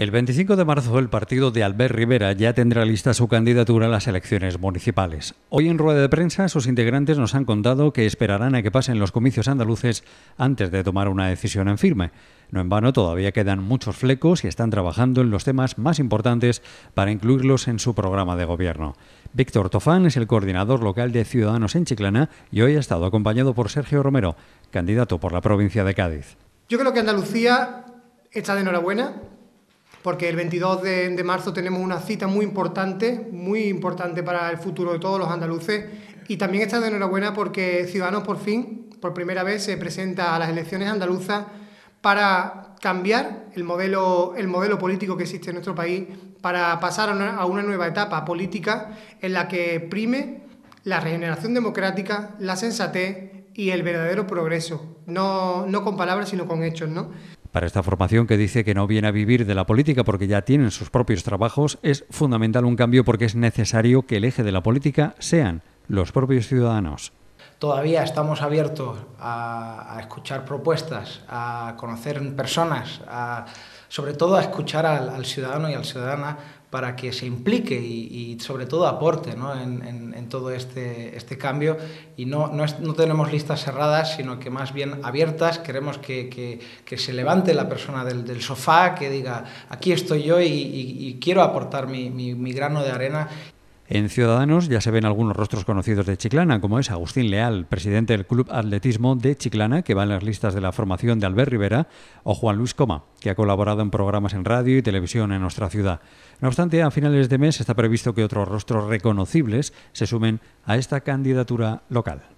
El 25 de marzo el partido de Albert Rivera ya tendrá lista su candidatura a las elecciones municipales. Hoy en rueda de prensa sus integrantes nos han contado que esperarán a que pasen los comicios andaluces antes de tomar una decisión en firme. No en vano todavía quedan muchos flecos y están trabajando en los temas más importantes para incluirlos en su programa de gobierno. Víctor Tofán es el coordinador local de Ciudadanos en Chiclana y hoy ha estado acompañado por Sergio Romero, candidato por la provincia de Cádiz. Yo creo que Andalucía está de enhorabuena porque el 22 de, marzo tenemos una cita muy importante, muy importante para el futuro de todos los andaluces. Y también está de enhorabuena porque Ciudadanos por fin, por primera vez, se presenta a las elecciones andaluzas para cambiar el modelo, el modelo político que existe en nuestro país, para pasar a una, nueva etapa política en la que prime la regeneración democrática, la sensatez y el verdadero progreso, no, no con palabras, sino con hechos, ¿no? Para esta formación que dice que no viene a vivir de la política porque ya tienen sus propios trabajos, es fundamental un cambio porque es necesario que el eje de la política sean los propios ciudadanos. Todavía estamos abiertos a, escuchar propuestas, a conocer personas, sobre todo a escuchar al, ciudadano y al ciudadana para que se implique y, sobre todo aporte en, todo este, este, cambio. Y no, no, tenemos listas cerradas, sino que más bien abiertas. Queremos que, se levante la persona del, sofá, que diga, aquí estoy yo y, quiero aportar mi grano de arena. En Ciudadanos ya se ven algunos rostros conocidos de Chiclana, como es Agustín Leal, presidente del Club Atletismo de Chiclana, que va en las listas de la formación de Albert Rivera, o Juan Luis Coma, que ha colaborado en programas en radio y televisión en nuestra ciudad. No obstante, a finales de mes está previsto que otros rostros reconocibles se sumen a esta candidatura local.